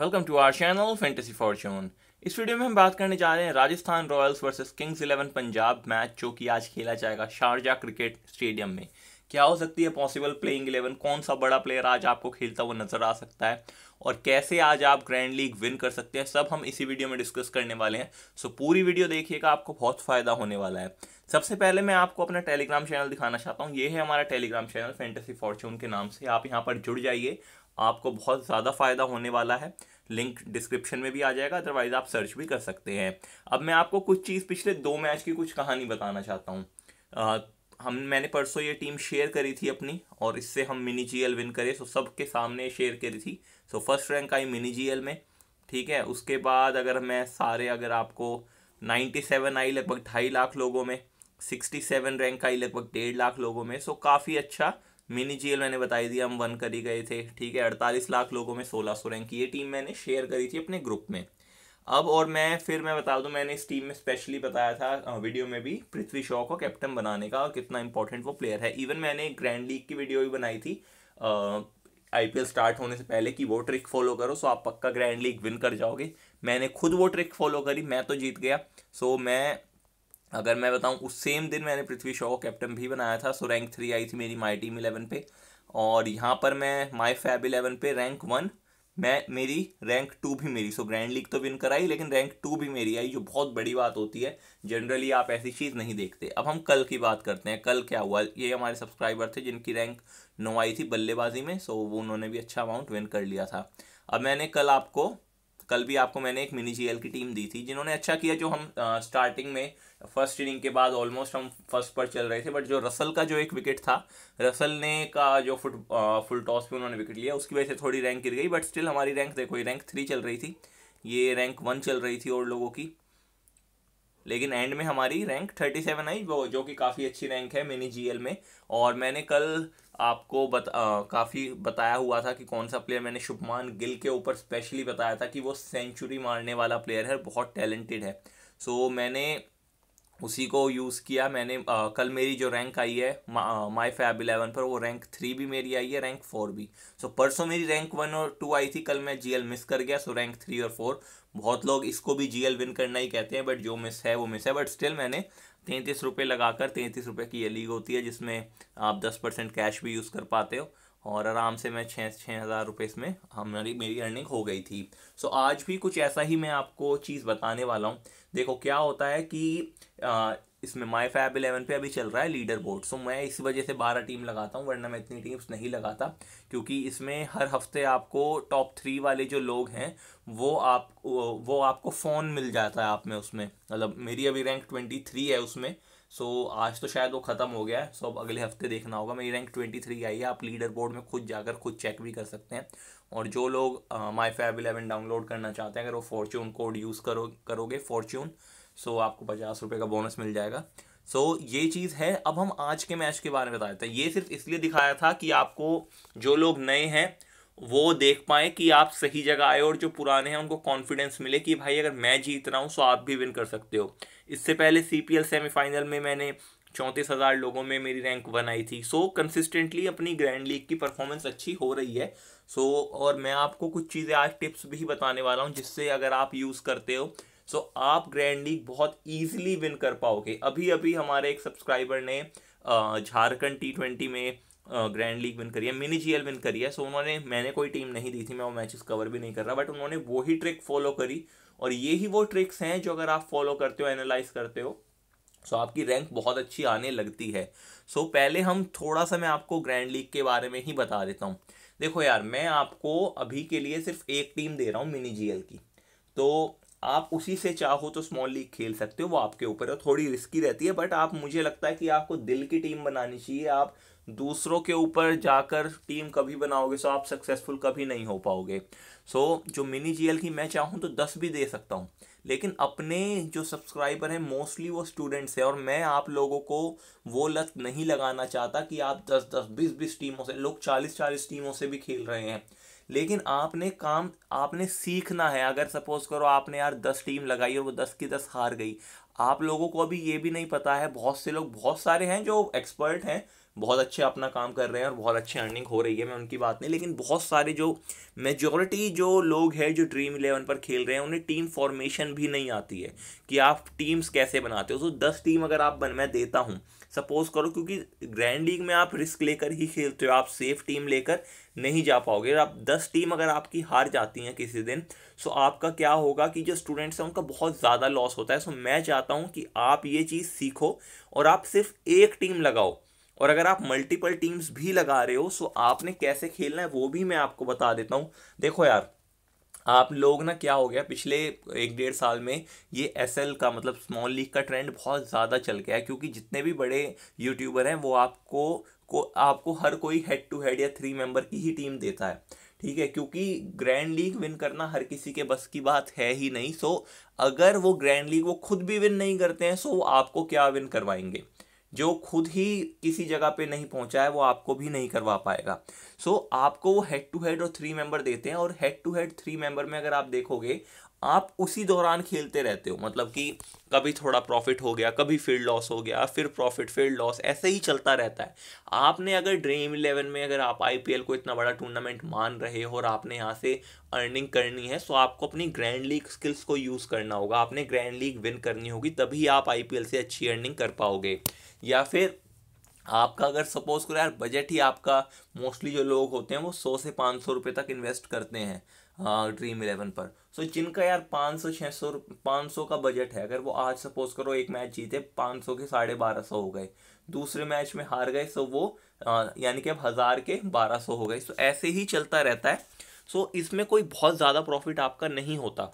welcome to our channel fantasy fortune इस वीडियो में हम बात करने जा रहे हैं Rajasthan Royals versus Kings Eleven Punjab match जो कि आज खेला जाएगा शारजा क्रिकेट स्टेडियम में क्या हो सकती है पॉसिबल प्लेइंग इलेवन कौन सा बड़ा प्लेयर आज आपको खेलता हुआ नजर आ सकता है और कैसे आज आप ग्रैंड लीग विन कर सकते हैं सब हम इसी वीडियो में डिस्कस करने वाले हैं सो पूरी वीडियो देखिएगा आपको बहुत फ़ायदा होने वाला है सबसे पहले मैं आपको अपना टेलीग्राम चैनल दिखाना चाहता हूँ ये है हमारा टेलीग्राम चैनल फैंटेसी फॉर्चून के नाम से आप यहाँ पर जुड़ जाइए आपको बहुत ज़्यादा फ़ायदा होने वाला है लिंक डिस्क्रिप्शन में भी आ जाएगा अदरवाइज आप सर्च भी कर सकते हैं अब मैं आपको कुछ चीज़ पिछले दो मैच की कुछ कहानी बताना चाहता हूँ हम मैंने परसों ये टीम शेयर करी थी अपनी और इससे हम मिनी जी विन करे सो सबके सामने शेयर करी थी सो फर्स्ट रैंक आई मिनी जी में ठीक है उसके बाद अगर मैं सारे अगर आपको 97 आई लगभग ढाई लाख लोगों में 67 रैंक आई लगभग डेढ़ लाख लोगों में सो काफ़ी अच्छा मिनी जी मैंने बताई दी हम वन करी गए थे ठीक है अड़तालीस लाख लोगों में सोलह सौ रैंक ये टीम मैंने शेयर करी थी अपने ग्रुप में अब और मैं फिर मैं बता दूं मैंने इस टीम में स्पेशली बताया था वीडियो में भी पृथ्वी शॉ को कैप्टन बनाने का और कितना इंपॉर्टेंट वो प्लेयर है इवन मैंने ग्रैंड लीग की वीडियो भी बनाई थी आईपीएल स्टार्ट होने से पहले कि वो ट्रिक फॉलो करो सो आप पक्का ग्रैंड लीग विन कर जाओगे मैंने खुद वो ट्रिक फॉलो करी मैं तो जीत गया सो मैं अगर मैं बताऊँ उस सेम दिन मैंने पृथ्वी शॉ को कैप्टन भी बनाया था सो रैंक थ्री आई थी मेरी माई टीम इलेवन पे और यहाँ पर मैं माई फैब इलेवन पे रैंक वन मैं मेरी रैंक टू भी मेरी सो ग्रैंड लीग तो विन कराई लेकिन रैंक टू भी मेरी आई जो बहुत बड़ी बात होती है जनरली आप ऐसी चीज़ नहीं देखते अब हम कल की बात करते हैं कल क्या हुआ ये हमारे सब्सक्राइबर थे जिनकी रैंक नौ आई थी बल्लेबाजी में सो वो उन्होंने भी अच्छा अमाउंट विन कर लिया था अब मैंने कल आपको कल भी आपको मैंने एक मिनी जी की टीम दी थी जिन्होंने अच्छा किया जो हम आ, स्टार्टिंग में फर्स्ट इनिंग के बाद ऑलमोस्ट हम फर्स्ट पर चल रहे थे बट जो रसल का जो एक विकेट था रसल ने का जो फुट फुल टॉस पे उन्होंने विकेट लिया उसकी वजह से थोड़ी रैंक गिर गई बट स्टिल हमारी रैंक देखो ये रैंक थ्री चल रही थी ये रैंक वन चल रही थी और लोगों की लेकिन एंड में हमारी रैंक थर्टी सेवन आई वो जो कि काफ़ी अच्छी रैंक है मिनी जी में और मैंने कल आपको बता काफ़ी बताया हुआ था कि कौन सा प्लेयर मैंने शुभमान गिल के ऊपर स्पेशली बताया था कि वो सेंचुरी मारने वाला प्लेयर है बहुत टैलेंटेड है सो so, मैंने उसी को यूज़ किया मैंने आ, कल मेरी जो रैंक आई है माई फैब इलेवन पर वो रैंक थ्री भी मेरी आई है रैंक फोर भी सो so, परसों मेरी रैंक वन और टू आई थी कल मैं जीएल मिस कर गया सो रैंक थ्री और फोर बहुत लोग इसको भी जीएल विन करना ही कहते हैं बट जो मिस है वो मिस है बट स्टिल मैंने तैंतीस रुपये लगाकर तैंतीस रुपये की ये लीग होती है जिसमें आप दस परसेंट कैश भी यूज़ कर पाते हो और आराम से मैं छः छः हज़ार रुपये इसमें हमारी मेरी अर्निंग हो गई थी सो so, आज भी कुछ ऐसा ही मैं आपको चीज़ बताने वाला हूँ देखो क्या होता है कि आ, इसमें माई फैब इलेवन पे अभी चल रहा है लीडर बोर्ड सो मैं इस वजह से बारह टीम लगाता हूँ वरना मैं इतनी टीम्स नहीं लगाता क्योंकि इसमें हर हफ्ते आपको टॉप थ्री वाले जो लोग हैं वो आप वो आपको फ़ोन मिल जाता है आप में उसमें मतलब मेरी अभी रैंक ट्वेंटी थ्री है उसमें सो so, आज तो शायद वो ख़त्म हो गया है सो so, अब अगले हफ्ते देखना होगा मेरी रैंक ट्वेंटी थ्री आई है आप लीडर बोर्ड में खुद जाकर खुद चेक भी कर सकते हैं और जो लोग माई फाइव इलेवन डाउनलोड करना चाहते हैं अगर वो फॉर्च्यून कोड यूज़ करो करोगे फॉर्च्यून सो so, आपको पचास रुपये का बोनस मिल जाएगा सो so, ये चीज़ है अब हम आज के मैच के बारे में देते हैं ये सिर्फ इसलिए दिखाया था कि आपको जो लोग नए हैं वो देख पाएँ कि आप सही जगह आए और जो पुराने हैं उनको कॉन्फिडेंस मिले कि भाई अगर मैं जीत रहा हूँ सो तो आप भी विन कर सकते हो इससे पहले सी सेमीफाइनल में मैंने चौंतीस हज़ार लोगों में मेरी रैंक वन आई थी सो so, कंसिस्टेंटली अपनी ग्रैंड लीग की परफॉर्मेंस अच्छी हो रही है सो so, और मैं आपको कुछ चीज़ें आज टिप्स भी बताने वाला हूँ जिससे अगर आप यूज़ करते हो सो so, आप ग्रैंड लीग बहुत ईजिली विन कर पाओगे अभी अभी हमारे एक सब्सक्राइबर ने झारखंड टी ट्वेंटी में ग्रैंड लीग विन करी है मिनी जी विन करी है सो उन्होंने मैंने कोई टीम नहीं दी थी मैं वो मैचेस कवर भी नहीं कर रहा बट उन्होंने वही ट्रिक फॉलो करी और ये ही वो ट्रिक्स हैं जो अगर आप फॉलो करते हो एनालाइज करते हो सो आपकी रैंक बहुत अच्छी आने लगती है सो पहले हम थोड़ा सा मैं आपको ग्रैंड लीग के बारे में ही बता देता हूँ देखो यार मैं आपको अभी के लिए सिर्फ एक टीम दे रहा हूँ मिनी जीएल की तो आप उसी से चाहो तो स्मॉल लीग खेल सकते हो वो आपके ऊपर है थोड़ी रिस्की रहती है बट आप मुझे लगता है कि आपको दिल की टीम बनानी चाहिए आप दूसरों के ऊपर जाकर टीम कभी बनाओगे सो आप सक्सेसफुल कभी नहीं हो पाओगे सो so, जो मिनी जीएल की मैं चाहूँ तो दस भी दे सकता हूँ लेकिन अपने जो सब्सक्राइबर हैं मोस्टली वो स्टूडेंट्स हैं और मैं आप लोगों को वो लत नहीं लगाना चाहता कि आप दस दस बीस बीस टीमों से लोग चालीस चालीस टीमों से भी खेल रहे हैं लेकिन आपने काम आपने सीखना है अगर सपोज करो आपने यार दस टीम लगाई और वो दस की दस हार गई आप लोगों को अभी ये भी नहीं पता है बहुत से लोग बहुत सारे हैं जो एक्सपर्ट हैं बहुत अच्छे अपना काम कर रहे हैं और बहुत अच्छी अर्निंग हो रही है मैं उनकी बात नहीं लेकिन बहुत सारे जो मेजोरिटी जो लोग हैं जो ड्रीम इलेवन पर खेल रहे हैं उन्हें टीम फॉर्मेशन भी नहीं आती है कि आप टीम्स कैसे बनाते हो तो दस टीम अगर आप बन मैं देता हूँ सपोज करो क्योंकि ग्रैंड लीग में आप रिस्क लेकर ही खेलते हो आप सेफ टीम लेकर नहीं जा पाओगे आप दस टीम अगर आपकी हार जाती हैं किसी दिन सो आपका क्या होगा कि जो स्टूडेंट्स हैं उनका बहुत ज़्यादा लॉस होता है सो मैं चाहता हूँ कि आप ये चीज़ सीखो और आप सिर्फ एक टीम लगाओ और अगर आप मल्टीपल टीम्स भी लगा रहे हो सो आपने कैसे खेलना है वो भी मैं आपको बता देता हूँ देखो यार आप लोग ना क्या हो गया पिछले एक डेढ़ साल में ये एस का मतलब स्मॉल लीग का ट्रेंड बहुत ज़्यादा चल गया है क्योंकि जितने भी बड़े यूट्यूबर हैं वो आपको को आपको हर कोई हेड टू हेड या थ्री मेंबर की ही टीम देता है ठीक है क्योंकि ग्रैंड लीग विन करना हर किसी के बस की बात है ही नहीं सो अगर वो ग्रैंड लीग वो खुद भी विन नहीं करते हैं सो वो आपको क्या विन करवाएंगे जो खुद ही किसी जगह पे नहीं पहुंचा है वो आपको भी नहीं करवा पाएगा सो so, आपको वो हेड टू हेड और थ्री मेंबर देते हैं और head to head three member में अगर आप देखोगे आप उसी दौरान खेलते रहते हो मतलब कि कभी थोड़ा प्रॉफिट हो गया कभी फिर लॉस हो गया फिर प्रॉफिट फिर लॉस ऐसे ही चलता रहता है आपने अगर ड्रीम इलेवन में अगर आप आई को इतना बड़ा टूर्नामेंट मान रहे हो और आपने यहाँ से अर्निंग करनी है सो तो आपको अपनी ग्रैंड लीग स्किल्स को यूज़ करना होगा आपने ग्रैंड लीग विन करनी होगी तभी आप आई से अच्छी अर्निंग कर पाओगे या फिर आपका अगर सपोज करो यार बजट ही आपका मोस्टली जो लोग होते हैं वो सौ से पाँच सौ रुपये तक इन्वेस्ट करते हैं ड्रीम इलेवन पर सो so, जिनका यार पाँच सौ छः सौ पाँच सौ का बजट है अगर वो आज सपोज करो एक मैच जीते पाँच सौ के साढ़े बारह सौ हो गए दूसरे मैच में हार गए सो वो यानी कि अब हज़ार के बारह सौ हो गए सो ऐसे ही चलता रहता है सो so, इसमें कोई बहुत ज़्यादा प्रॉफिट आपका नहीं होता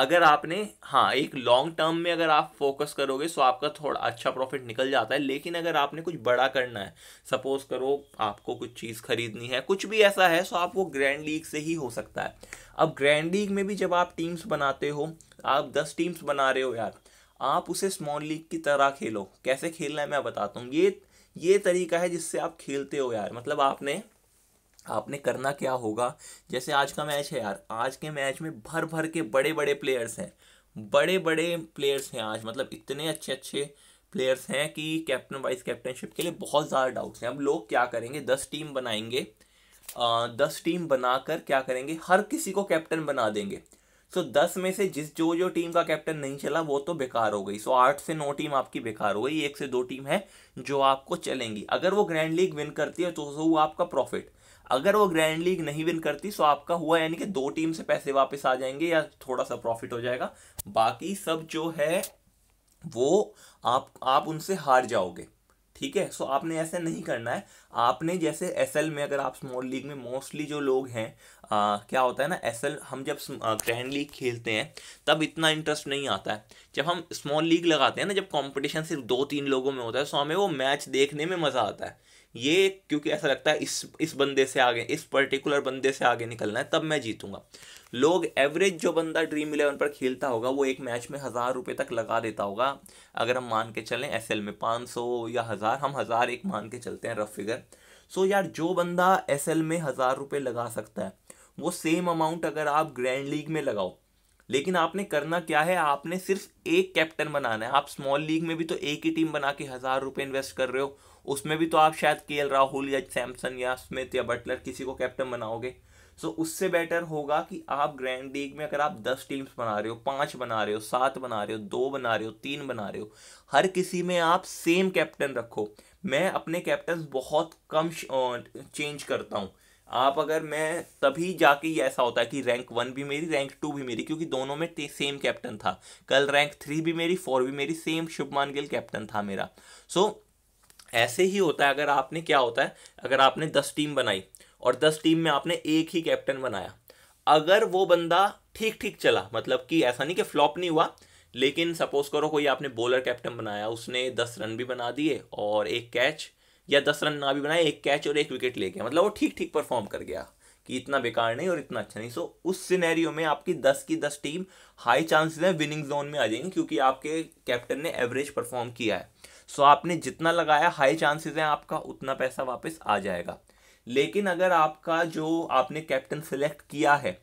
अगर आपने हाँ एक लॉन्ग टर्म में अगर आप फोकस करोगे सो तो आपका थोड़ा अच्छा प्रॉफिट निकल जाता है लेकिन अगर आपने कुछ बड़ा करना है सपोज करो आपको कुछ चीज़ खरीदनी है कुछ भी ऐसा है सो तो आप वो ग्रैंड लीग से ही हो सकता है अब ग्रैंड लीग में भी जब आप टीम्स बनाते हो आप दस टीम्स बना रहे हो यार आप उसे स्मॉल लीग की तरह खेलो कैसे खेलना है मैं बताता हूँ ये ये तरीका है जिससे आप खेलते हो यार मतलब आपने आपने करना क्या होगा जैसे आज का मैच है यार आज के मैच में भर भर के बड़े बड़े प्लेयर्स हैं बड़े बड़े प्लेयर्स हैं आज मतलब इतने अच्छे अच्छे प्लेयर्स हैं कि कैप्टन वाइस कैप्टनशिप के लिए बहुत ज़्यादा डाउट्स हैं अब लोग क्या करेंगे दस टीम बनाएंगे आ, दस टीम बनाकर क्या करेंगे हर किसी को कैप्टन बना देंगे सो दस में से जिस जो जो टीम का कैप्टन नहीं चला वो तो बेकार हो गई सो आठ से नौ टीम आपकी बेकार हो गई एक से दो टीम है जो आपको चलेंगी अगर वो ग्रैंड लीग विन करती है तो वो आपका प्रॉफिट अगर वो ग्रैंड लीग नहीं विन करती सो आपका हुआ यानी कि दो टीम से पैसे वापस आ जाएंगे या थोड़ा सा प्रॉफिट हो जाएगा बाकी सब जो है वो आप आप उनसे हार जाओगे ठीक है सो आपने ऐसे नहीं करना है आपने जैसे एस में अगर आप स्मॉल लीग में मोस्टली जो लोग हैं आ, क्या होता है ना एस हम जब ग्रैंड लीग खेलते हैं तब इतना इंटरेस्ट नहीं आता है जब हम स्मॉल लीग लगाते हैं ना जब कंपटीशन सिर्फ दो तीन लोगों में होता है सो हमें वो मैच देखने में मज़ा आता है ये क्योंकि ऐसा लगता है इस इस बंदे से आगे इस पर्टिकुलर बंदे से आगे निकलना है तब मैं जीतूंगा लोग एवरेज जो बंदा ड्रीम इलेवन पर खेलता होगा वो एक मैच में हज़ार रुपये तक लगा देता होगा अगर हम मान के चलें एस में पाँच सौ या हज़ार हम हज़ार एक मान के चलते हैं रफ फिगर सो यार जो बंदा एस में हज़ार रुपये लगा सकता है वो सेम अमाउंट अगर आप ग्रैंड लीग में लगाओ लेकिन आपने करना क्या है आपने सिर्फ एक कैप्टन बनाना है आप स्मॉल लीग में भी तो एक ही टीम बना के हज़ार रुपये इन्वेस्ट कर रहे हो उसमें भी तो आप शायद के राहुल या सैमसन या स्मिथ या बटलर किसी को कैप्टन बनाओगे सो so, उससे बेटर होगा कि आप ग्रैंड लीग में अगर आप दस टीम्स बना रहे हो पाँच बना रहे हो सात बना रहे हो दो बना रहे हो तीन बना रहे हो हर किसी में आप सेम कैप्टन रखो मैं अपने कैप्टन बहुत कम चेंज करता हूँ आप अगर मैं तभी जाके ये ऐसा होता है कि रैंक वन भी मेरी रैंक टू भी मेरी क्योंकि दोनों में सेम कैप्टन था कल रैंक थ्री भी मेरी फोर भी मेरी सेम शुभमान गिल कैप्टन था मेरा सो so, ऐसे ही होता है अगर आपने क्या होता है अगर आपने दस टीम बनाई और दस टीम में आपने एक ही कैप्टन बनाया अगर वो बंदा ठीक ठीक चला मतलब कि ऐसा नहीं कि फ्लॉप नहीं हुआ लेकिन सपोज करो कोई आपने बॉलर कैप्टन बनाया उसने दस रन भी बना दिए और एक कैच या दस रन ना भी बनाए एक कैच और एक विकेट ले गया मतलब वो ठीक ठीक परफॉर्म कर गया कि इतना बेकार नहीं और इतना अच्छा नहीं सो so, उस सिनेरियो में आपकी दस की दस टीम हाई चांसेस है विनिंग जोन में आ जाएंगी क्योंकि आपके कैप्टन ने एवरेज परफॉर्म किया है सो आपने जितना लगाया हाई चांसेस हैं आपका उतना पैसा वापस आ जाएगा लेकिन अगर आपका जो आपने कैप्टन सेलेक्ट किया है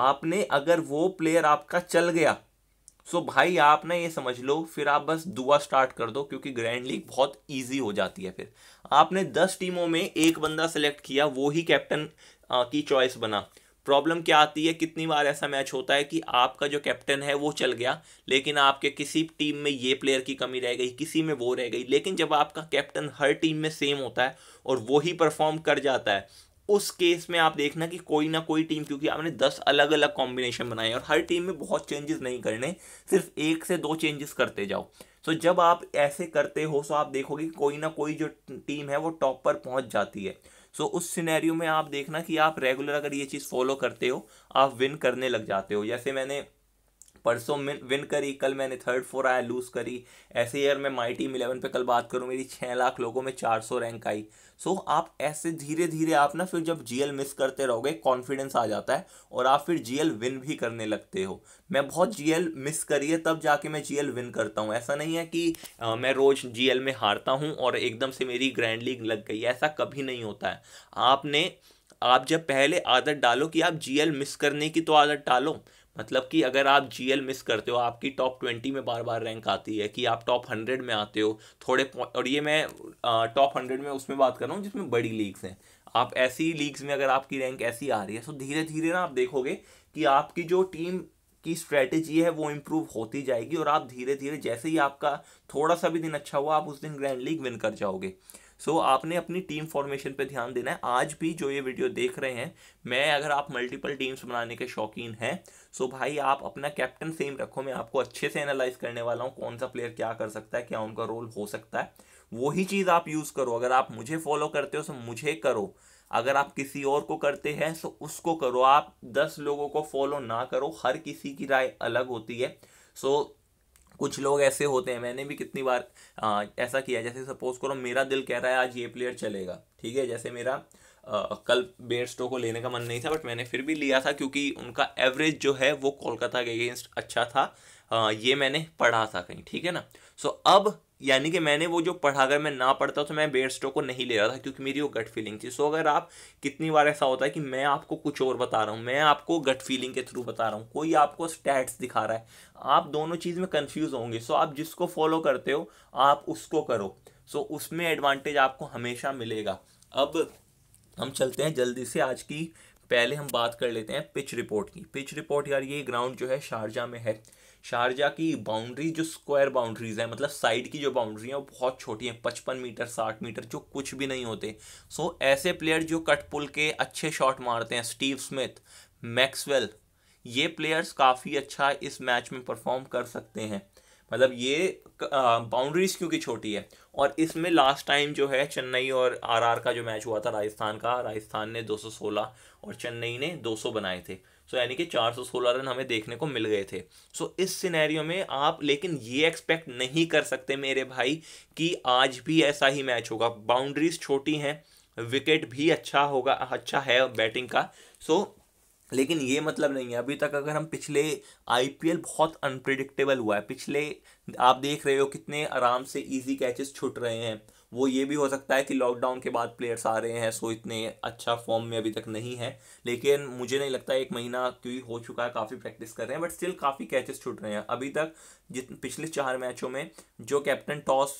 आपने अगर वो प्लेयर आपका चल गया सो भाई आप ना ये समझ लो फिर आप बस दुआ स्टार्ट कर दो क्योंकि ग्रैंड लीग बहुत ईजी हो जाती है फिर आपने दस टीमों में एक बंदा सेलेक्ट किया वो ही कैप्टन की चॉइस बना प्रॉब्लम क्या आती है कितनी बार ऐसा मैच होता है कि आपका जो कैप्टन है वो चल गया लेकिन आपके किसी टीम में ये प्लेयर की कमी रह गई किसी में वो रह गई लेकिन जब आपका कैप्टन हर टीम में सेम होता है और वो ही परफॉर्म कर जाता है उस केस में आप देखना कि कोई ना कोई टीम क्योंकि आपने दस अलग अलग कॉम्बिनेशन बनाए और हर टीम में बहुत चेंजेस नहीं करने सिर्फ एक से दो चेंजेस करते जाओ सो जब आप ऐसे करते हो सो आप देखोगे कोई ना कोई जो टीम है वो टॉप पर पहुंच जाती है सो उस सिनेरियो में आप देखना कि आप रेगुलर अगर ये चीज़ फॉलो करते हो आप विन करने लग जाते हो जैसे मैंने परसों विन करी कल मैंने थर्ड फोर आया लूज करी ऐसे ईयर मैं माई टीम इलेवन पे कल बात करूँ मेरी छः लाख लोगों में चार सौ रैंक आई सो आप ऐसे धीरे धीरे आप ना फिर जब जी मिस करते रहोगे कॉन्फिडेंस आ जाता है और आप फिर जी विन भी करने लगते हो मैं बहुत जी मिस करिए तब जाके मैं जी विन करता हूँ ऐसा नहीं है कि आ, मैं रोज़ जी में हारता हूँ और एकदम से मेरी ग्रैंड लीग लग गई ऐसा कभी नहीं होता है आपने आप जब पहले आदत डालो कि आप जीएल मिस करने की तो आदत डालो मतलब कि अगर आप जी मिस करते हो आपकी टॉप ट्वेंटी में बार बार रैंक आती है कि आप टॉप हंड्रेड में आते हो थोड़े और ये मैं टॉप हंड्रेड में उसमें बात कर रहा हूँ जिसमें बड़ी लीग्स हैं आप ऐसी लीग्स में अगर आपकी रैंक ऐसी आ रही है तो धीरे धीरे ना आप देखोगे कि आपकी जो टीम की स्ट्रैटेजी है वो इम्प्रूव होती जाएगी और आप धीरे धीरे जैसे ही आपका थोड़ा सा भी दिन अच्छा हुआ आप उस दिन ग्रैंड लीग विन कर जाओगे सो so, आपने अपनी टीम फॉर्मेशन पे ध्यान देना है आज भी जो ये वीडियो देख रहे हैं मैं अगर आप मल्टीपल टीम्स बनाने के शौकीन हैं सो so भाई आप अपना कैप्टन सेम रखो मैं आपको अच्छे से एनालाइज करने वाला हूँ कौन सा प्लेयर क्या कर सकता है क्या उनका रोल हो सकता है वही चीज़ आप यूज़ करो अगर आप मुझे फॉलो करते हो तो मुझे करो अगर आप किसी और को करते हैं तो उसको करो आप दस लोगों को फॉलो ना करो हर किसी की राय अलग होती है सो so, कुछ लोग ऐसे होते हैं मैंने भी कितनी बार आ, ऐसा किया जैसे सपोज करो मेरा दिल कह रहा है आज ये प्लेयर चलेगा ठीक है जैसे मेरा आ, कल बेयरस्टो को लेने का मन नहीं था बट मैंने फिर भी लिया था क्योंकि उनका एवरेज जो है वो कोलकाता के अगेंस्ट अच्छा था आ, ये मैंने पढ़ा था कहीं ठीक है ना सो अब यानी कि मैंने वो जो पढ़ा अगर मैं ना पढ़ता तो मैं बेयर स्टो को नहीं ले रहा था क्योंकि मेरी वो गट फीलिंग थी सो अगर आप कितनी बार ऐसा होता है कि मैं आपको कुछ और बता रहा हूँ मैं आपको गट फीलिंग के थ्रू बता रहा हूँ कोई आपको स्टैट्स दिखा रहा है आप दोनों चीज़ में कन्फ्यूज़ होंगे सो आप जिसको फॉलो करते हो आप उसको करो सो उसमें एडवांटेज आपको हमेशा मिलेगा अब हम चलते हैं जल्दी से आज की पहले हम बात कर लेते हैं पिच रिपोर्ट की पिच रिपोर्ट यार ये ग्राउंड जो है शारजा में है शारजा की बाउंड्री जो स्क्वायर बाउंड्रीज है मतलब साइड की जो बाउंड्री है वो बहुत छोटी है पचपन मीटर साठ मीटर जो कुछ भी नहीं होते सो ऐसे प्लेयर जो कट पुल के अच्छे शॉट मारते हैं स्टीव स्मिथ मैक्सवेल ये प्लेयर्स काफ़ी अच्छा इस मैच में परफॉर्म कर सकते हैं मतलब ये बाउंड्रीज क्योंकि छोटी है और इसमें लास्ट टाइम जो है चेन्नई और आरआर का जो मैच हुआ था राजस्थान का राजस्थान ने 216 और चेन्नई ने 200 बनाए थे सो यानी कि 416 रन हमें देखने को मिल गए थे सो इस सिनेरियो में आप लेकिन ये एक्सपेक्ट नहीं कर सकते मेरे भाई कि आज भी ऐसा ही मैच होगा बाउंड्रीज छोटी हैं विकेट भी अच्छा होगा अच्छा है बैटिंग का सो लेकिन ये मतलब नहीं है अभी तक अगर हम पिछले आई बहुत अनप्रिडिक्टेबल हुआ है पिछले आप देख रहे हो कितने आराम से इजी कैचेस छूट रहे हैं वो ये भी हो सकता है कि लॉकडाउन के बाद प्लेयर्स आ रहे हैं सो इतने अच्छा फॉर्म में अभी तक नहीं है लेकिन मुझे नहीं लगता एक महीना क्योंकि हो चुका है काफ़ी प्रैक्टिस कर रहे हैं बट स्टिल काफ़ी कैचेस छूट रहे हैं अभी तक जित पिछले चार मैचों में जो कैप्टन टॉस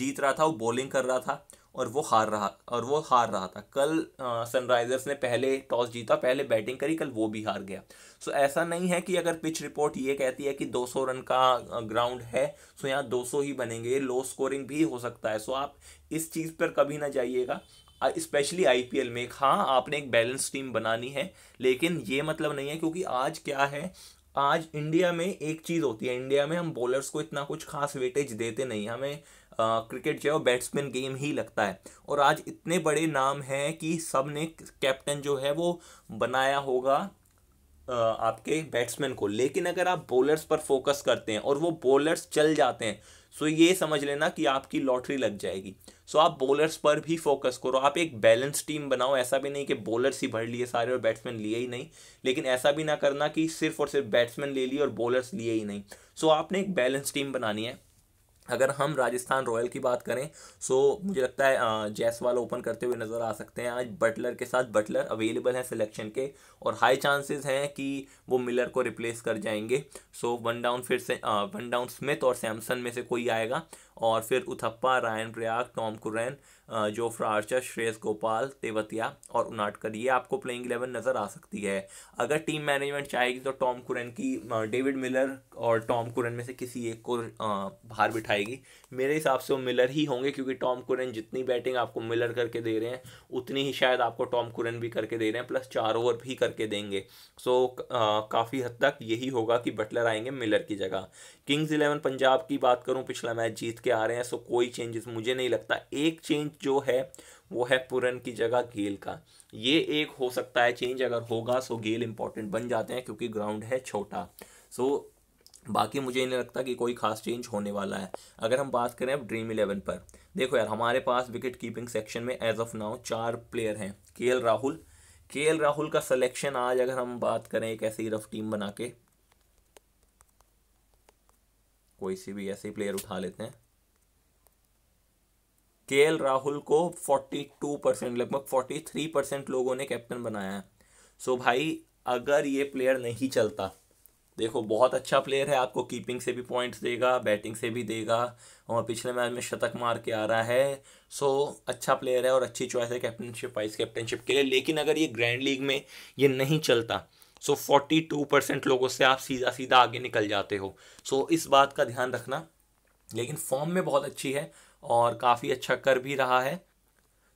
जीत रहा था वो बॉलिंग कर रहा था और वो हार रहा और वो हार रहा था कल सनराइज़र्स ने पहले टॉस जीता पहले बैटिंग करी कल वो भी हार गया सो ऐसा नहीं है कि अगर पिच रिपोर्ट ये कहती है कि 200 रन का ग्राउंड है सो यहाँ 200 ही बनेंगे लो स्कोरिंग भी हो सकता है सो आप इस चीज़ पर कभी ना जाइएगा स्पेशली एल में हाँ आपने एक बैलेंस टीम बनानी है लेकिन ये मतलब नहीं है क्योंकि आज क्या है आज इंडिया में एक चीज़ होती है इंडिया में हम बॉलर्स को इतना कुछ खास वेटेज देते नहीं हमें क्रिकेट जो है वो बैट्समैन गेम ही लगता है और आज इतने बड़े नाम हैं कि सब ने कैप्टन जो है वो बनाया होगा आपके बैट्समैन को लेकिन अगर आप बॉलर्स पर फोकस करते हैं और वो बॉलर्स चल जाते हैं सो ये समझ लेना कि आपकी लॉटरी लग जाएगी सो आप बॉलर्स पर भी फोकस करो आप एक बैलेंस टीम बनाओ ऐसा भी नहीं कि बॉलर्स ही भर लिए सारे और बैट्समैन लिए ही नहीं लेकिन ऐसा भी ना करना कि सिर्फ और सिर्फ बैट्समैन ले लिए और बॉलर्स लिए ही नहीं सो आपने एक बैलेंस टीम बनानी है अगर हम राजस्थान रॉयल की बात करें सो मुझे लगता है जैसवाल ओपन करते हुए नज़र आ सकते हैं आज बटलर के साथ बटलर अवेलेबल हैं सिलेक्शन के और हाई चांसेस हैं कि वो मिलर को रिप्लेस कर जाएंगे सो वन डाउन फिर से वन डाउन स्मिथ और सैमसन में से कोई आएगा और फिर Uthappa Riyan Parag Tom Curran Jofra Archer Shreyas Gopal Tewatia और उनाटकर ये आपको प्लेइंग इलेवन नज़र आ सकती है अगर टीम मैनेजमेंट चाहेगी तो टॉम कुरैन की डेविड मिलर और टॉम कुरैन में से किसी एक को बाहर बिठाएगी मेरे हिसाब से वो मिलर ही होंगे क्योंकि टॉम कुरैन जितनी बैटिंग आपको मिलर करके दे रहे हैं उतनी ही शायद आपको टॉम कुरैन भी करके दे रहे हैं प्लस चार ओवर भी करके देंगे सो काफ़ी हद तक यही होगा कि बटलर आएंगे मिलर की जगह किंग्स इलेवन पंजाब की बात करूं पिछला मैच जीत के आ रहे हैं सो कोई चेंजेस मुझे नहीं लगता एक चेंज जो है वो है पुरन की जगह गेल का ये एक हो सकता है चेंज अगर होगा सो गेल इंपॉर्टेंट बन जाते हैं क्योंकि ग्राउंड है छोटा सो बाकी मुझे नहीं लगता कि कोई खास चेंज होने वाला है अगर हम बात करें अब ड्रीम इलेवन पर देखो यार हमारे पास विकेट कीपिंग सेक्शन में एज ऑफ नाउ चार प्लेयर हैं के राहुल के राहुल का सिलेक्शन आज अगर हम बात करें एक ऐसी रफ टीम बना के कोई सी भी ऐसे प्लेयर उठा लेते हैं के एल राहुल को 42 परसेंट लगभग 43 परसेंट लोगों ने कैप्टन बनाया है सो भाई अगर ये प्लेयर नहीं चलता देखो बहुत अच्छा प्लेयर है आपको कीपिंग से भी पॉइंट्स देगा बैटिंग से भी देगा और पिछले मैच में शतक मार के आ रहा है सो अच्छा प्लेयर है और अच्छी चॉइस है कैप्टनशिप वाइस कैप्टनशिप के लिए लेकिन अगर ये ग्रैंड लीग में ये नहीं चलता सो फोर्टी टू परसेंट लोगों से आप सीधा सीधा आगे निकल जाते हो सो so, इस बात का ध्यान रखना लेकिन फॉर्म में बहुत अच्छी है और काफ़ी अच्छा कर भी रहा है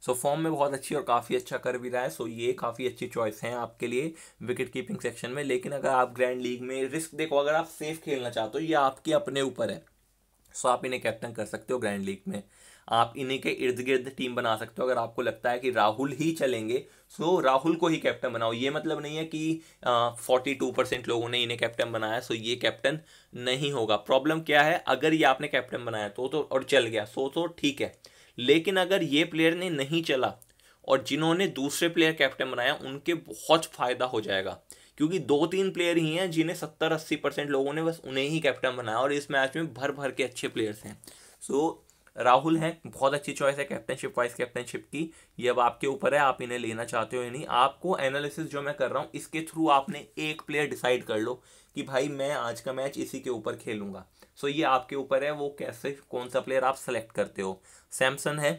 सो so, फॉर्म में बहुत अच्छी और काफ़ी अच्छा कर भी रहा है सो so, ये काफ़ी अच्छी चॉइस हैं आपके लिए विकेट कीपिंग सेक्शन में लेकिन अगर आप ग्रैंड लीग में रिस्क देखो अगर आप सेफ खेलना चाहते हो ये आपके अपने ऊपर है सो so, आप इन्हें कैप्टन कर सकते हो ग्रैंड लीग में आप इन्हीं के इर्द गिर्द टीम बना सकते हो अगर आपको लगता है कि राहुल ही चलेंगे सो राहुल को ही कैप्टन बनाओ ये मतलब नहीं है कि फोर्टी टू परसेंट लोगों ने इन्हें कैप्टन बनाया सो ये कैप्टन नहीं होगा प्रॉब्लम क्या है अगर ये आपने कैप्टन बनाया तो तो और चल गया सो तो ठीक है लेकिन अगर ये प्लेयर ने नहीं चला और जिन्होंने दूसरे प्लेयर कैप्टन बनाया उनके बहुत फ़ायदा हो जाएगा क्योंकि दो तीन प्लेयर ही हैं जिन्हें सत्तर अस्सी परसेंट लोगों ने बस उन्हें ही कैप्टन बनाया और इस मैच में भर भर के अच्छे प्लेयर्स हैं सो so, राहुल हैं बहुत अच्छी चॉइस है कैप्टनशिप वाइस कैप्टनशिप की ये अब आपके ऊपर है आप इन्हें लेना चाहते हो या नहीं आपको एनालिसिस जो मैं कर रहा हूँ इसके थ्रू आपने एक प्लेयर डिसाइड कर लो कि भाई मैं आज का मैच इसी के ऊपर खेलूंगा सो ये आपके ऊपर है वो कैसे कौन सा प्लेयर आप सेलेक्ट करते हो सैमसन है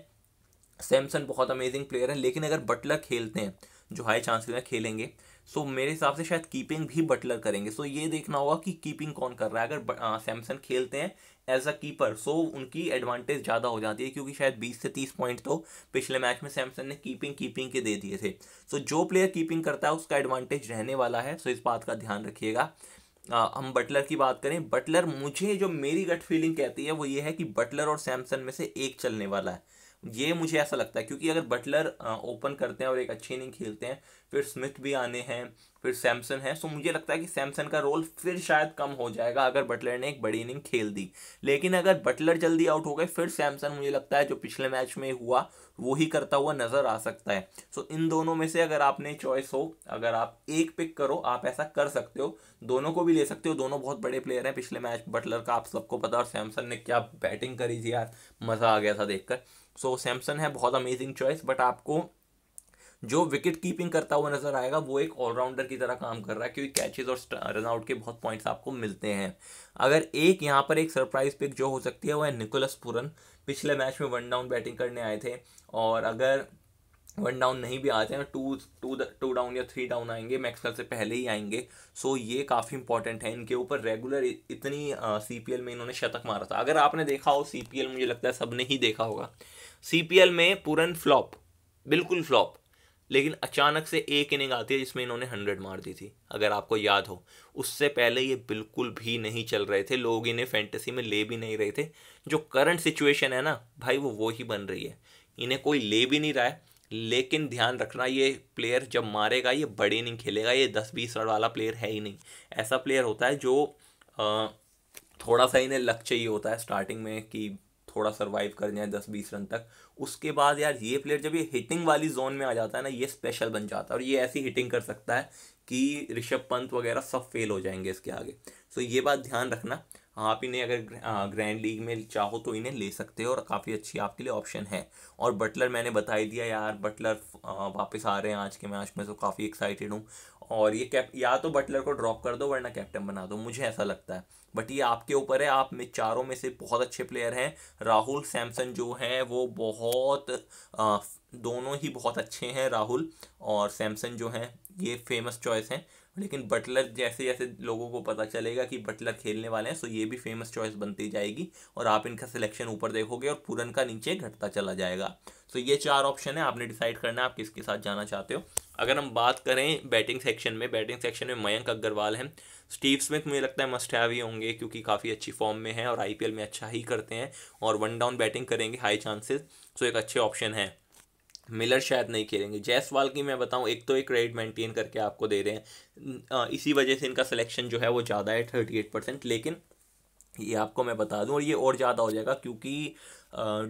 सैमसन बहुत अमेजिंग प्लेयर है लेकिन अगर बटलर खेलते हैं जो हाई चांसेस में खेलेंगे सो मेरे हिसाब से शायद कीपिंग भी बटलर करेंगे सो ये देखना होगा कि कीपिंग कौन कर रहा है अगर सैमसन खेलते हैं एज अ कीपर सो उनकी एडवांटेज ज़्यादा हो जाती है क्योंकि शायद बीस से तीस पॉइंट तो पिछले मैच में सैमसन ने कीपिंग कीपिंग के दे दिए थे सो so, जो प्लेयर कीपिंग करता है उसका एडवांटेज रहने वाला है सो so इस बात का ध्यान रखिएगा हम बटलर की बात करें बटलर मुझे जो मेरी गट फीलिंग कहती है वो ये है कि बटलर और सैमसन में से एक चलने वाला है ये मुझे ऐसा लगता है क्योंकि अगर बटलर ओपन करते हैं और एक अच्छी इनिंग खेलते हैं फिर स्मिथ भी आने हैं फिर सैमसन है सो मुझे लगता है कि सैमसन का रोल फिर शायद कम हो जाएगा अगर बटलर ने एक बड़ी इनिंग खेल दी लेकिन अगर बटलर जल्दी आउट हो गए फिर सैमसन मुझे लगता है जो पिछले मैच में हुआ वो ही करता हुआ नज़र आ सकता है सो इन दोनों में से अगर आपने चॉइस हो अगर आप एक पिक करो आप ऐसा कर सकते हो दोनों को भी ले सकते हो दोनों बहुत बड़े प्लेयर हैं पिछले मैच बटलर का आप सबको पता और सैमसन ने क्या बैटिंग करी थी यार मज़ा आ गया था देखकर सो सैमसन है बहुत अमेजिंग चॉइस बट आपको जो विकेट कीपिंग करता हुआ नजर आएगा वो एक ऑलराउंडर की तरह काम कर रहा है क्योंकि कैचेज और रन आउट के बहुत पॉइंट्स आपको मिलते हैं अगर एक यहाँ पर एक सरप्राइज पिक जो हो सकती है वो है निकोलस पुरन पिछले मैच में वन डाउन बैटिंग करने आए थे और अगर वन डाउन नहीं भी आते हैं टू टू टू डाउन या थ्री डाउन आएंगे मैक्सल से पहले ही आएंगे सो ये काफ़ी इंपॉर्टेंट है इनके ऊपर रेगुलर इतनी सी में इन्होंने शतक मारा था अगर आपने देखा हो सी मुझे लगता है सब ने ही देखा होगा सीपीएल में पूरन फ्लॉप बिल्कुल फ्लॉप लेकिन अचानक से एक इनिंग आती है जिसमें इन्होंने हंड्रेड मार दी थी अगर आपको याद हो उससे पहले ये बिल्कुल भी नहीं चल रहे थे लोग इन्हें फैंटेसी में ले भी नहीं रहे थे जो करंट सिचुएशन है ना भाई वो वो ही बन रही है इन्हें कोई ले भी नहीं रहा है लेकिन ध्यान रखना ये प्लेयर जब मारेगा ये बड़े इनिंग खेलेगा ये दस बीस रन वाला प्लेयर है ही नहीं ऐसा प्लेयर होता है जो आ, थोड़ा सा इन्हें लक चाहिए होता है स्टार्टिंग में कि थोड़ा सर्वाइव कर जाए दस बीस रन तक उसके बाद यार ये प्लेयर जब ये हिटिंग वाली जोन में आ जाता है ना ये स्पेशल बन जाता है और ये ऐसी हिटिंग कर सकता है कि ऋषभ पंत वगैरह सब फेल हो जाएंगे इसके आगे सो ये बात ध्यान रखना आप इन्हें अगर ग्रैंड लीग हाँ, में चाहो तो इन्हें ले सकते हो और काफ़ी अच्छी आपके लिए ऑप्शन है और बटलर मैंने बता ही दिया यार बटलर वापस आ रहे हैं आज के मैच में तो काफ़ी एक्साइटेड हूँ और ये कैप या तो बटलर को ड्रॉप कर दो वरना कैप्टन बना दो मुझे ऐसा लगता है बट ये आपके ऊपर है आप में चारों में से बहुत अच्छे प्लेयर हैं राहुल सैमसन जो हैं वो बहुत आ, दोनों ही बहुत अच्छे हैं राहुल और सैमसन जो हैं ये फेमस चॉइस हैं लेकिन बटलर जैसे जैसे लोगों को पता चलेगा कि बटलर खेलने वाले हैं सो ये भी फेमस चॉइस बनती जाएगी और आप इनका सिलेक्शन ऊपर देखोगे और पूरन का नीचे घटता चला जाएगा सो तो ये चार ऑप्शन है आपने डिसाइड करना है आप किसके साथ जाना चाहते हो अगर हम बात करें बैटिंग सेक्शन में बैटिंग सेक्शन में मयंक अग्रवाल हैं स्टीव स्मिथ मुझे लगता है मस्ट हैव ही होंगे क्योंकि काफ़ी अच्छी फॉर्म में है और आई में अच्छा ही करते हैं और वन डाउन बैटिंग करेंगे हाई चांसेस सो एक अच्छे ऑप्शन है मिलर शायद नहीं खेलेंगे जयसवाल की मैं बताऊं एक तो एक क्रेडिट मेंटेन करके आपको दे रहे हैं इसी वजह से इनका सिलेक्शन जो है वो ज़्यादा है थर्टी एट परसेंट लेकिन ये आपको मैं बता दूं और ये और ज़्यादा हो जाएगा क्योंकि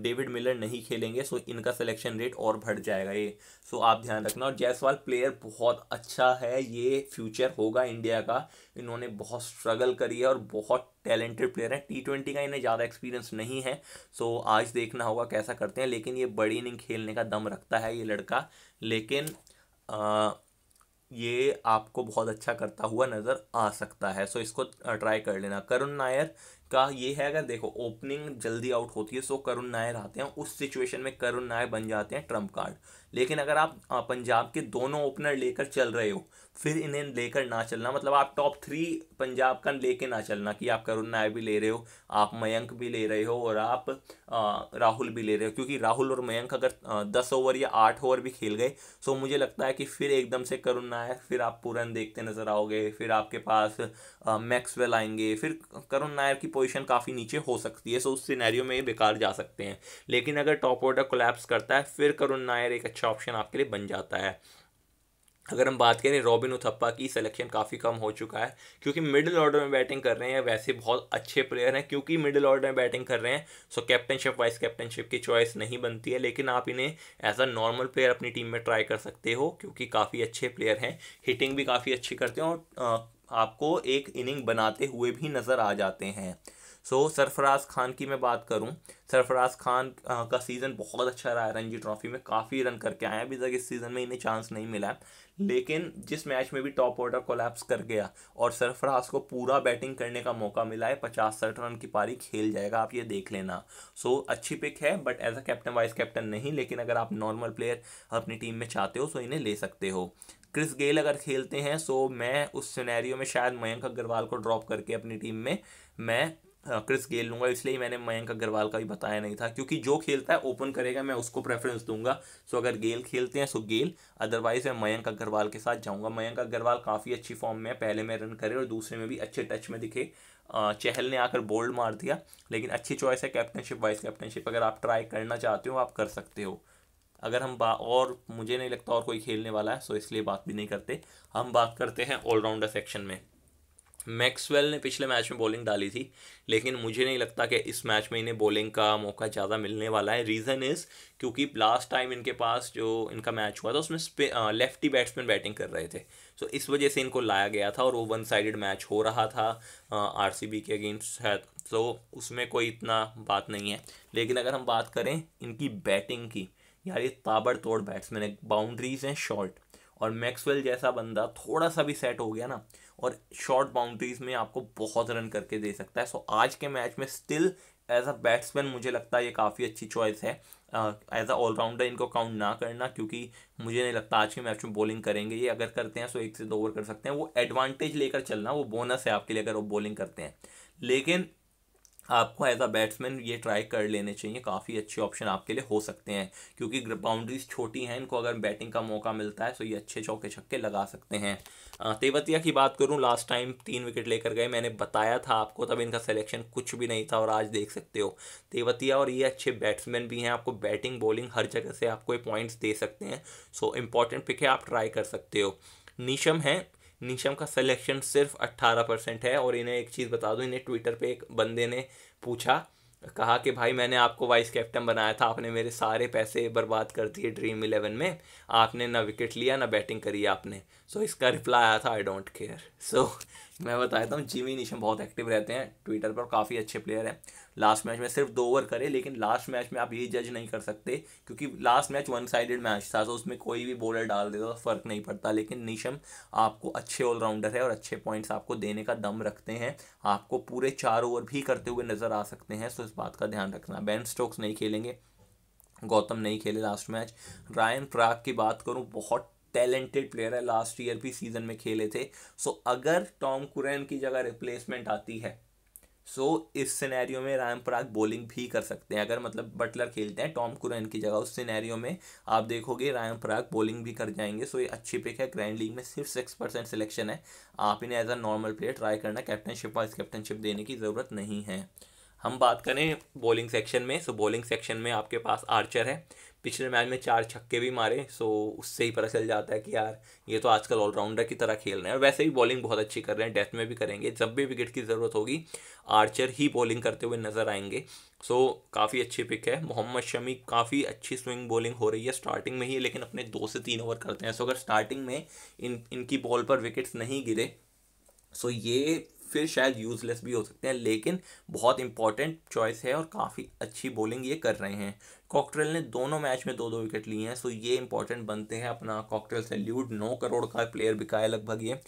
डेविड मिलर नहीं खेलेंगे सो इनका सिलेक्शन रेट और बढ़ जाएगा ये सो आप ध्यान रखना और जायसवाल प्लेयर बहुत अच्छा है ये फ्यूचर होगा इंडिया का इन्होंने बहुत स्ट्रगल करी है और बहुत टैलेंटेड प्लेयर हैं टी ट्वेंटी का इन्हें ज़्यादा एक्सपीरियंस नहीं है सो आज देखना होगा कैसा करते हैं लेकिन ये बड़ी इनिंग खेलने का दम रखता है ये लड़का लेकिन आ, ये आपको बहुत अच्छा करता हुआ नज़र आ सकता है सो इसको ट्राई कर लेना करुण नायर का ये है अगर देखो ओपनिंग जल्दी आउट होती है सो करुण नायर आते हैं उस सिचुएशन में करुण नायर बन जाते हैं ट्रम्प कार्ड लेकिन अगर आप पंजाब के दोनों ओपनर लेकर चल रहे हो फिर इन्हें लेकर ना चलना मतलब आप टॉप थ्री पंजाब का लेके ना चलना कि आप करुण नायर भी ले रहे हो आप मयंक भी ले रहे हो और आप राहुल भी ले रहे हो क्योंकि राहुल और मयंक अगर दस ओवर या आठ ओवर भी खेल गए सो मुझे लगता है कि फिर एकदम से करुण नायर फिर आप पूरन देखते नजर आओगे फिर आपके पास मैक्सवेल आएंगे फिर करुण नायर की पोजीशन काफ़ी नीचे हो सकती है सो उस सिनेरियो में ये बेकार जा सकते हैं लेकिन अगर टॉप ऑर्डर कोलैप्स करता है फिर करुण नायर एक अच्छा ऑप्शन आपके लिए बन जाता है अगर हम बात करें रॉबिन उथप्पा की सिलेक्शन काफ़ी कम हो चुका है क्योंकि मिडिल ऑर्डर में बैटिंग कर रहे हैं वैसे बहुत अच्छे प्लेयर हैं क्योंकि मिडिल ऑर्डर में बैटिंग कर रहे हैं सो कैप्टनशिप वाइस कैप्टनशिप की चॉइस नहीं बनती है लेकिन आप इन्हें एज अ नॉर्मल प्लेयर अपनी टीम में ट्राई कर सकते हो क्योंकि काफ़ी अच्छे प्लेयर हैं हिटिंग भी काफ़ी अच्छी करते हैं और आपको एक इनिंग बनाते हुए भी नज़र आ जाते हैं सो so, सरफराज खान की मैं बात करूं सरफराज खान का सीज़न बहुत अच्छा रहा है रणजी ट्रॉफी में काफ़ी रन करके आए अभी तक इस सीज़न में इन्हें चांस नहीं मिला लेकिन जिस मैच में भी टॉप ऑर्डर कोलैप्स कर गया और सरफराज को पूरा बैटिंग करने का मौका मिला है पचास साठ रन की पारी खेल जाएगा आप ये देख लेना सो so, अच्छी पिक है but as a captain vice captain नहीं लेकिन अगर आप नॉर्मल प्लेयर अपनी टीम में चाहते हो तो इन्हें ले सकते हो क्रिस गेल अगर खेलते हैं सो मैं उस सिनेरियो में शायद मयंक अग्रवाल को ड्रॉप करके अपनी टीम में मैं क्रिस गेल लूंगा इसलिए मैंने मयंक अग्रवाल का भी बताया नहीं था क्योंकि जो खेलता है ओपन करेगा मैं उसको प्रेफरेंस दूंगा सो अगर गेल खेलते हैं सो गेल अदरवाइज मैं मयंक अग्रवाल के साथ जाऊंगा मयंक अग्रवाल काफ़ी अच्छी फॉर्म में है पहले में रन करे और दूसरे में भी अच्छे टच में दिखे चहल ने आकर बोल्ड मार दिया लेकिन अच्छी चॉइस है कैप्टनशिप वाइस कैप्टनशिप अगर आप ट्राई करना चाहते हो आप कर सकते हो अगर हम बा और मुझे नहीं लगता और कोई खेलने वाला है सो इसलिए बात भी नहीं करते हम बात करते हैं ऑलराउंडर सेक्शन में मैक्सवेल ने पिछले मैच में बॉलिंग डाली थी लेकिन मुझे नहीं लगता कि इस मैच में इन्हें बॉलिंग का मौका ज़्यादा मिलने वाला है रीज़न इज़ क्योंकि लास्ट टाइम इनके पास जो इनका मैच हुआ था उसमें लेफ्टी बैट्समैन बैटिंग कर रहे थे सो इस वजह से इनको लाया गया था और वो वन साइडेड मैच हो रहा था आर के अगेंस्ट शायद सो उसमें कोई इतना बात नहीं है लेकिन अगर हम बात करें इनकी बैटिंग की यार ये ताबड़तोड़ बैट्समैन है बाउंड्रीज हैं शॉर्ट और मैक्सवेल जैसा बंदा थोड़ा सा भी सेट हो गया ना और शॉर्ट बाउंड्रीज में आपको बहुत रन करके दे सकता है सो आज के मैच में स्टिल एज अ बैट्समैन मुझे लगता है ये काफ़ी अच्छी चॉइस है एज अ ऑलराउंडर इनको काउंट ना करना क्योंकि मुझे नहीं लगता आज के मैच में बॉलिंग करेंगे ये अगर करते हैं सो तो एक से दो ओवर कर सकते हैं वो एडवांटेज लेकर चलना वो बोनस है आपके लिए अगर वो बॉलिंग करते हैं लेकिन आपको एज अ बैट्समैन ये ट्राई कर लेने चाहिए काफ़ी अच्छे ऑप्शन आपके लिए हो सकते हैं क्योंकि बाउंड्रीज छोटी हैं इनको अगर बैटिंग का मौका मिलता है तो ये अच्छे चौके छक्के लगा सकते हैं तेवतिया की बात करूँ लास्ट टाइम तीन विकेट लेकर गए मैंने बताया था आपको तब इनका सिलेक्शन कुछ भी नहीं था और आज देख सकते हो तेवतिया और ये अच्छे बैट्समैन भी हैं आपको बैटिंग बॉलिंग हर जगह से आपको ये पॉइंट्स दे सकते हैं सो इम्पॉर्टेंट पिक है आप ट्राई कर सकते हो नीशम हैं नीशम का सिलेक्शन सिर्फ अट्ठारह परसेंट है और इन्हें एक चीज़ बता दूँ इन्हें ट्विटर पे एक बंदे ने पूछा कहा कि भाई मैंने आपको वाइस कैप्टन बनाया था आपने मेरे सारे पैसे बर्बाद कर दिए ड्रीम इलेवन में आपने ना विकेट लिया ना बैटिंग करी आपने सो so, इसका रिप्लाई आया था आई डोंट केयर सो मैं बता देता हूँ जिमी निशम बहुत एक्टिव रहते हैं ट्विटर पर काफ़ी अच्छे प्लेयर हैं लास्ट मैच में सिर्फ दो ओवर करे लेकिन लास्ट मैच में आप ये जज नहीं कर सकते क्योंकि last match one sided match था तो उसमें कोई भी बॉलर डाल देता तो फ़र्क नहीं पड़ता लेकिन निशम आपको अच्छे ऑलराउंडर है और अच्छे पॉइंट्स आपको देने का दम रखते हैं आपको पूरे चार ओवर भी करते हुए नज़र आ सकते हैं सो तो इस बात का ध्यान रखना बैन स्टोक्स नहीं खेलेंगे गौतम नहीं खेले लास्ट मैच रायन प्राग की बात करूँ बहुत टैलेंटेड प्लेयर है लास्ट ईयर भी सीजन में खेले थे सो so, अगर टॉम कुरैन की जगह रिप्लेसमेंट आती है सो so, इस सिनेरियो में राम पराग बॉलिंग भी कर सकते हैं अगर मतलब बटलर खेलते हैं टॉम कुरैन की जगह उस सिनेरियो में आप देखोगे राम पराग बॉलिंग भी कर जाएंगे सो so, ये अच्छी पिक है ग्रैंड लीग में सिर्फ सिक्स परसेंट सिलेक्शन है आप इन्हें as a normal player try करना कैप्टनशिप वाइस कैप्टनशिप देने की ज़रूरत नहीं है हम बात करें बॉलिंग सेक्शन में सो बॉलिंग सेक्शन में आपके पास आर्चर है पिछले मैच में चार छक्के भी मारे सो उससे ही पता चल जाता है कि यार ये तो आजकल ऑलराउंडर की तरह खेल रहे हैं और वैसे भी बॉलिंग बहुत अच्छी कर रहे हैं डेथ में भी करेंगे जब भी विकेट की ज़रूरत होगी आर्चर ही बॉलिंग करते हुए नज़र आएंगे सो काफ़ी अच्छी पिक है मोहम्मद शमी काफ़ी अच्छी स्विंग बॉलिंग हो रही है स्टार्टिंग में ही लेकिन अपने दो से तीन ओवर करते हैं सो अगर स्टार्टिंग में इन इनकी बॉल पर विकेट्स नहीं गिरे सो ये फिर शायद यूज़लेस भी हो सकते हैं लेकिन बहुत इंपॉर्टेंट चॉइस है और काफ़ी अच्छी बॉलिंग ये कर रहे हैं कॉकटेल ने दोनों मैच में दो दो विकेट लिए हैं सो ये इंपॉर्टेंट बनते हैं अपना कॉकटेल सैल्यूट नौ करोड़ का प्लेयर बिका है लगभग ये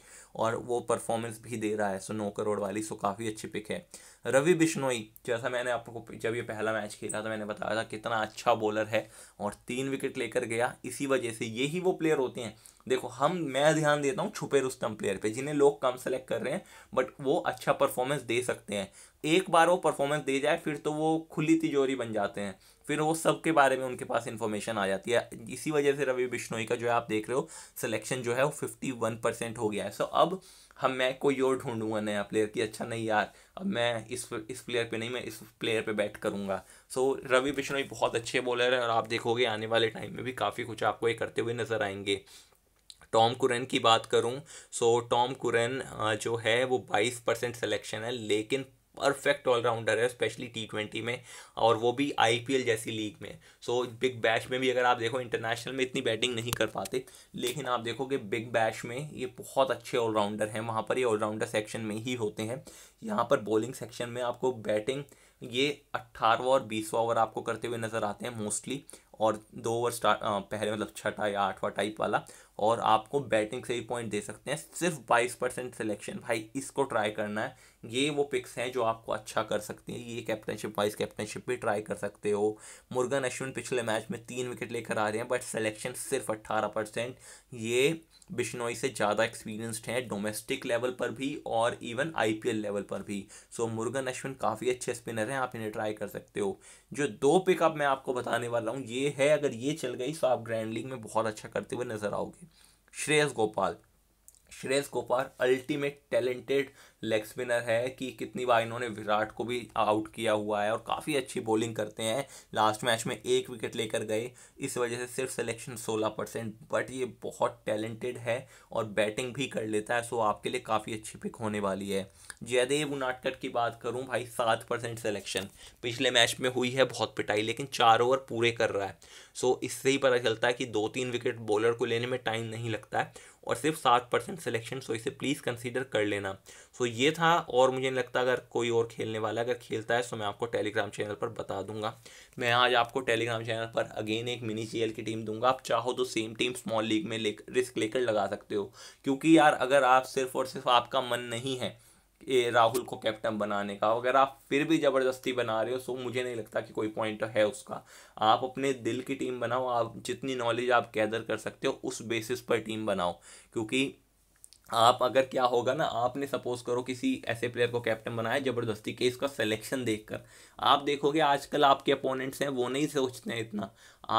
और वो परफॉर्मेंस भी दे रहा है सो नौ करोड़ वाली सो काफ़ी अच्छी पिक है रवि बिश्नोई जैसा मैंने आपको जब ये पहला मैच खेला था मैंने बताया था कितना अच्छा बॉलर है और तीन विकेट लेकर गया इसी वजह से यही वो प्लेयर होते हैं देखो हम मैं ध्यान देता हूँ छुपे रुस्तम प्लेयर पे जिन्हें लोग कम सेलेक्ट कर रहे हैं बट वो अच्छा परफॉर्मेंस दे सकते हैं एक बार वो परफॉर्मेंस दे जाए फिर तो वो खुली तिजोरी बन जाते हैं फिर वो सब के बारे में उनके पास इन्फॉर्मेशन आ जाती है इसी वजह से रवि बिश्नोई का जो है आप देख रहे हो सिलेक्शन जो है वो फिफ्टी वन परसेंट हो गया है सो अब हम मैं कोई और ढूंढूंगा नया प्लेयर कि अच्छा नहीं यार अब मैं इस इस प्लेयर पे नहीं मैं इस प्लेयर पे बैट करूंगा सो so, रवि बिश्नोई बहुत अच्छे बॉलर हैं और आप देखोगे आने वाले टाइम में भी काफ़ी कुछ आपको ये करते हुए नज़र आएंगे टॉम कुरन की बात करूं सो so, टॉम कुरन जो है वो 22 परसेंट सेलेक्शन है लेकिन परफेक्ट ऑलराउंडर है स्पेशली टी ट्वेंटी में और वो भी एल जैसी लीग में सो बिग बैश में भी अगर आप देखो इंटरनेशनल में इतनी बैटिंग नहीं कर पाते लेकिन आप देखो कि बिग बैश में ये बहुत अच्छे ऑलराउंडर हैं वहाँ पर ये ऑलराउंडर सेक्शन में ही होते हैं यहाँ पर बॉलिंग सेक्शन में आपको बैटिंग ये अट्ठारहवा और बीसवा ओवर आपको करते हुए नज़र आते हैं मोस्टली और दो ओवर स्टार्ट पहले मतलब छठा या आठवा टाइप वाला और आपको बैटिंग से ही पॉइंट दे सकते हैं सिर्फ बाईस परसेंट सिलेक्शन भाई इसको ट्राई करना है ये वो पिक्स हैं जो आपको अच्छा कर सकती हैं ये कैप्टनशिप वाइस कैप्टनशिप भी ट्राई कर सकते हो मुर्गन अश्विन पिछले मैच में तीन विकेट लेकर आ रहे हैं बट सिलेक्शन सिर्फ अट्ठारह परसेंट ये बिश्नोई से ज़्यादा एक्सपीरियंसड हैं डोमेस्टिक लेवल पर भी और इवन आईपीएल लेवल पर भी सो मुर्गन अश्विन काफ़ी अच्छे स्पिनर हैं आप इन्हें ट्राई कर सकते हो जो दो पिकअप मैं आपको बताने वाला हूँ ये है अगर ये चल गई तो आप ग्रैंड लीग में बहुत अच्छा करते हुए नजर आओगे Shreyas Gopal Shreyas Gopal ultimate talented leg spinner है कि कितनी बार इन्होंने विराट को भी आउट किया हुआ है और काफ़ी अच्छी बॉलिंग करते हैं लास्ट मैच में एक विकेट लेकर गए इस वजह से सिर्फ सिलेक्शन सोलह परसेंट बट ये बहुत टैलेंटेड है और बैटिंग भी कर लेता है सो आपके लिए काफ़ी अच्छी पिक होने वाली है जयदेव उनाटकट की बात करूँ भाई सात परसेंट सिलेक्शन पिछले मैच में हुई है बहुत पिटाई लेकिन चार ओवर पूरे कर रहा है सो इससे ही पता चलता है कि दो तीन विकेट बॉलर को लेने में टाइम नहीं लगता है और सिर्फ सात परसेंट सिलेक्शन सो इसे प्लीज़ कंसीडर कर लेना सो ये था और मुझे नहीं लगता अगर कोई और खेलने वाला अगर खेलता है तो मैं आपको टेलीग्राम चैनल पर बता दूंगा मैं आज आपको टेलीग्राम चैनल पर अगेन एक मिनी जी की टीम दूंगा आप चाहो तो सेम टीम स्मॉल लीग में ले रिस्क लेकर लगा सकते हो क्योंकि यार अगर आप सिर्फ और सिर्फ आपका मन नहीं है राहुल को कैप्टन बनाने का अगर आप फिर भी ज़बरदस्ती बना रहे हो सो मुझे नहीं लगता कि कोई पॉइंट है उसका आप अपने दिल की टीम बनाओ आप जितनी नॉलेज आप गैदर कर सकते हो उस बेसिस पर टीम बनाओ क्योंकि आप अगर क्या होगा ना आपने सपोज करो किसी ऐसे प्लेयर को कैप्टन बनाया जबरदस्ती के इसका सिलेक्शन देखकर आप देखोगे आजकल आपके अपोनेंट्स हैं वो नहीं सोचते हैं इतना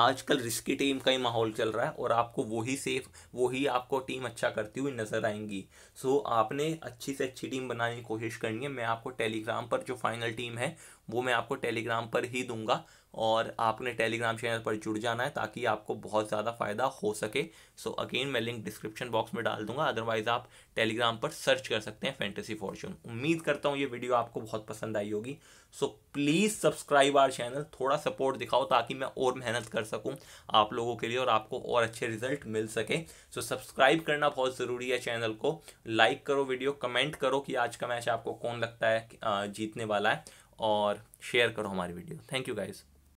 आजकल रिस्की टीम का ही माहौल चल रहा है और आपको वही सेफ वही आपको टीम अच्छा करती हुई नज़र आएंगी सो आपने अच्छी से अच्छी टीम बनाने की कोशिश करनी है मैं आपको टेलीग्राम पर जो फाइनल टीम है वो मैं आपको टेलीग्राम पर ही दूंगा और आपने टेलीग्राम चैनल पर जुड़ जाना है ताकि आपको बहुत ज़्यादा फ़ायदा हो सके सो so अगेन मैं लिंक डिस्क्रिप्शन बॉक्स में डाल दूंगा अदरवाइज़ आप टेलीग्राम पर सर्च कर सकते हैं फैंटेसी फॉर्चून उम्मीद करता हूँ ये वीडियो आपको बहुत पसंद आई होगी so please subscribe our channel थोड़ा सपोर्ट दिखाओ ताकि मैं और मेहनत कर सकूँ आप लोगों के लिए और आपको और अच्छे रिजल्ट मिल सके सो so, सब्सक्राइब करना बहुत ज़रूरी है चैनल को लाइक करो वीडियो कमेंट करो कि आज का मैच आपको कौन लगता है जीतने वाला है और शेयर करो हमारी वीडियो थैंक यू गाइज़